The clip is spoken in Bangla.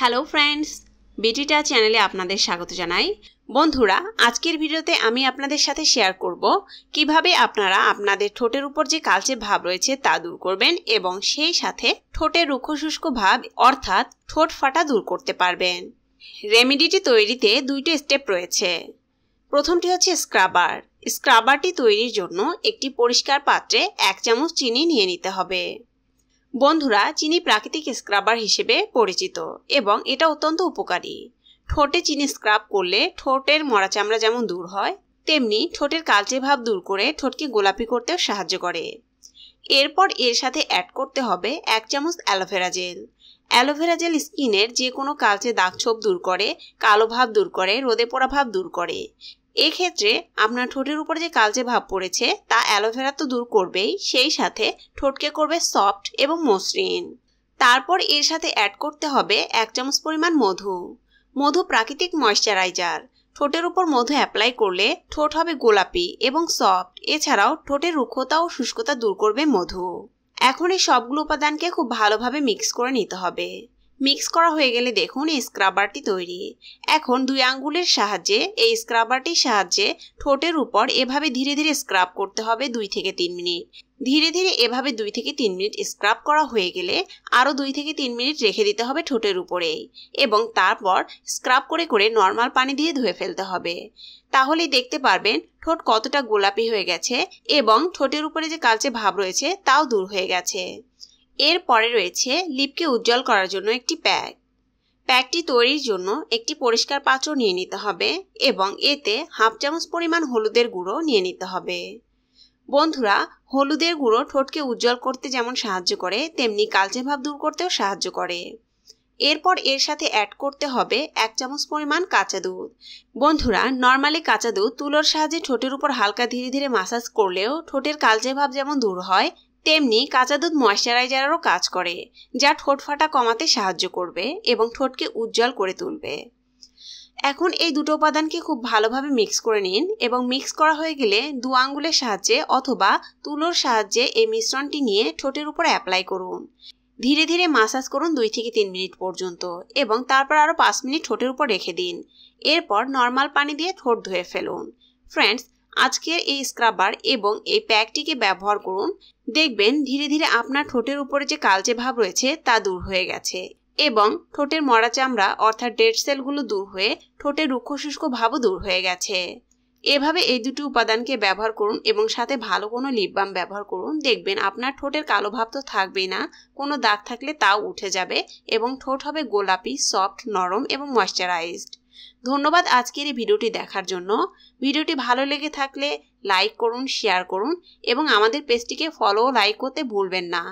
হ্যালো ফ্রেন্ডস বিটিটা চ্যানেলে আপনাদের স্বাগত জানাই বন্ধুরা আজকের ভিডিওতে আমি আপনাদের সাথে শেয়ার করব কিভাবে আপনারা আপনাদের ঠোঁটের উপর যে কালচে ভাব রয়েছে তা দূর করবেন এবং সেই সাথে ঠোঁটের রুক্ষ শুষ্ক ভাব অর্থাৎ ঠোঁট ফাটা দূর করতে পারবেন রেমেডিটি তৈরিতে দুইটি স্টেপ রয়েছে প্রথমটি হচ্ছে স্ক্রাবার স্ক্রাবারটি তৈরির জন্য একটি পরিষ্কার পাত্রে এক চামচ চিনি নিয়ে নিতে হবে বন্ধুরা চিনি প্রাকৃতিক স্ক্রাবার হিসেবে পরিচিত এবং এটা অত্যন্ত উপকারী ঠোঁটে চিনি স্ক্রাব করলে ঠোঁটের মরা চামড়া যেমন দূর হয় তেমনি ঠোঁটের কালচে ভাব দূর করে ঠোঁটকে গোলাপি করতেও সাহায্য করে এরপর এর সাথে অ্যাড করতে হবে এক চামচ অ্যালোভেরা জেল অ্যালোভেরা জেল স্কিনের যে কোনো কালচে দাগ ছোপ দূর করে কালো ভাব দূর করে রোদে পোড়া ভাব দূর করে এক্ষেত্রে আপনার ঠোঁটের উপরে যে কালচে ভাব পড়েছে তা অ্যালোভেরা তো দূর করবেই সেই সাথে ঠোঁটকে করবে সফট এবং মসৃণ তারপর এর সাথে অ্যাড করতে হবে এক চামচ পরিমাণ মধু মধু প্রাকৃতিক ময়শ্চারাইজার ঠোঁটের উপর মধু অ্যাপ্লাই করলে ঠোঁট হবে গোলাপি এবং সফট এছাড়াও ঠোঁটের রুক্ষতা ও শুষ্কতা দূর করবে মধু এখন এই সবগুলো উপাদানকে খুব ভালোভাবে মিক্স করে নিতে হবে মিক্স করা হয়ে গেলে দেখুন এই স্ক্রাবারটি তৈরি এখন দুই আঙ্গুলের সাহায্যে এই স্ক্রাবারটির সাহায্যে ঠোঁটের উপর এভাবে ধীরে ধীরে স্ক্রাব করতে হবে দুই থেকে তিন মিনিট ধীরে ধীরে এভাবে দুই থেকে তিন মিনিট স্ক্রাব করা হয়ে গেলে আরও দুই থেকে তিন মিনিট রেখে দিতে হবে ঠোঁটের উপরেই এবং তারপর স্ক্রাব করে করে নর্মাল পানি দিয়ে ধুয়ে ফেলতে হবে তাহলে দেখতে পারবেন ঠোঁট কতটা গোলাপি হয়ে গেছে এবং ঠোঁটের উপরে যে কালচে ভাব রয়েছে তাও দূর হয়ে গেছে এর পরে রয়েছে লিপকে উজ্জ্বল করার জন্য একটি প্যাক প্যাকটি তৈরির জন্য একটি পরিষ্কার পাত্র নিয়ে নিতে হবে এবং এতে হাফ চামচ পরিমাণ হলুদের গুঁড়ো নিয়ে নিতে হবে বন্ধুরা হলুদের গুঁড়ো ঠোঁটকে উজ্জ্বল করতে যেমন সাহায্য করে তেমনি কালচে ভাব দূর করতেও সাহায্য করে এরপর এর সাথে অ্যাড করতে হবে এক চামচ পরিমাণ কাঁচা দুধ বন্ধুরা নর্মালি কাঁচা দুধ তুলোর সাহায্যে ঠোঁটের উপর হালকা ধীরে ধীরে মাসাজ করলেও ঠোঁটের কালচে ভাব যেমন দূর হয় তেমনি কাঁচা দুধ ময়শ্চারাইজারও কাজ করে যা ঠোঁট ফাটা কমাতে সাহায্য করবে এবং ঠোঁটকে উজ্জ্বল করে তুলবে এখন এই দুটো উপাদানকে খুব ভালোভাবে মিক্স করে নিন এবং মিক্স করা হয়ে গেলে দু আঙ্গুলের সাহায্যে অথবা তুলোর সাহায্যে এই মিশ্রণটি নিয়ে ঠোঁটের উপর অ্যাপ্লাই করুন ধীরে ধীরে মাসাজ করুন দুই থেকে তিন মিনিট পর্যন্ত এবং তারপর আরও পাঁচ মিনিট ঠোঁটের উপর রেখে দিন এরপর নর্মাল পানি দিয়ে ঠোঁট ধুয়ে ফেলুন ফ্রেন্ডস আজকের এই স্ক্রাবার এবং এই প্যাকটিকে ব্যবহার করুন দেখবেন ধীরে ধীরে আপনার ঠোঁটের উপরে যে কালচে ভাব রয়েছে তা দূর হয়ে গেছে এবং ঠোঁটের মরা চামড়া অর্থাৎ ডেড সেলগুলো দূর হয়ে ঠোঁটের রুক্ষ শুষ্ক ভাবও দূর হয়ে গেছে এভাবে এই দুটি উপাদানকে ব্যবহার করুন এবং সাথে ভালো কোনো লিপ বাম ব্যবহার করুন দেখবেন আপনার ঠোঁটের কালো ভাব তো থাকবেই না কোনো দাগ থাকলে তাও উঠে যাবে এবং ঠোঁট হবে গোলাপি সফট নরম এবং ময়শ্চারাইজড ধন্যবাদ আজকের এই ভিডিওটি দেখার জন্য ভিডিওটি ভালো লেগে থাকলে লাইক করুন শেয়ার করুন এবং আমাদের পেজটিকে ফলো লাইক করতে ভুলবেন না